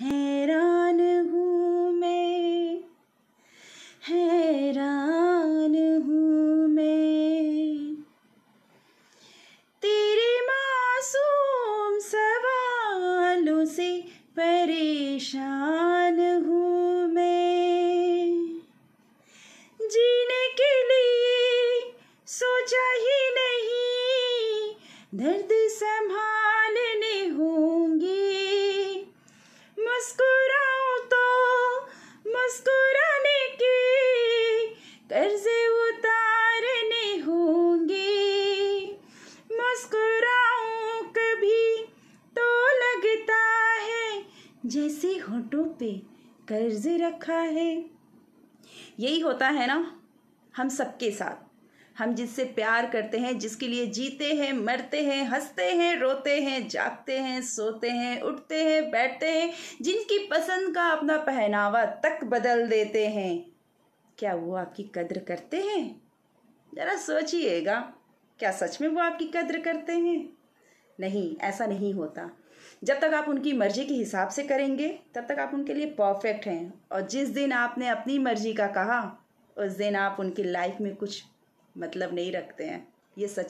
हैरान हूँ मैं हैरान हूँ मैं तेरे मासूम सवालों से परेशान हूँ मैं जीने के लिए सोचा ही नहीं दर्द संभालने हो कर्ज उतारने होंगे मुस्कुराऊं कभी तो लगता है जैसे होठों पे कर्ज रखा है यही होता है ना हम सबके साथ हम जिससे प्यार करते हैं जिसके लिए जीते हैं मरते हैं हंसते हैं रोते हैं जागते हैं सोते हैं उठते हैं बैठते हैं जिनकी पसंद का अपना पहनावा तक बदल देते हैं क्या वो आपकी कद्र करते हैं ज़रा सोचिएगा क्या सच में वो आपकी कद्र करते हैं नहीं ऐसा नहीं होता जब तक आप उनकी मर्ज़ी के हिसाब से करेंगे तब तक आप उनके लिए परफेक्ट हैं और जिस दिन आपने अपनी मर्ज़ी का कहा उस दिन आप उनकी लाइफ में कुछ मतलब नहीं रखते हैं ये सच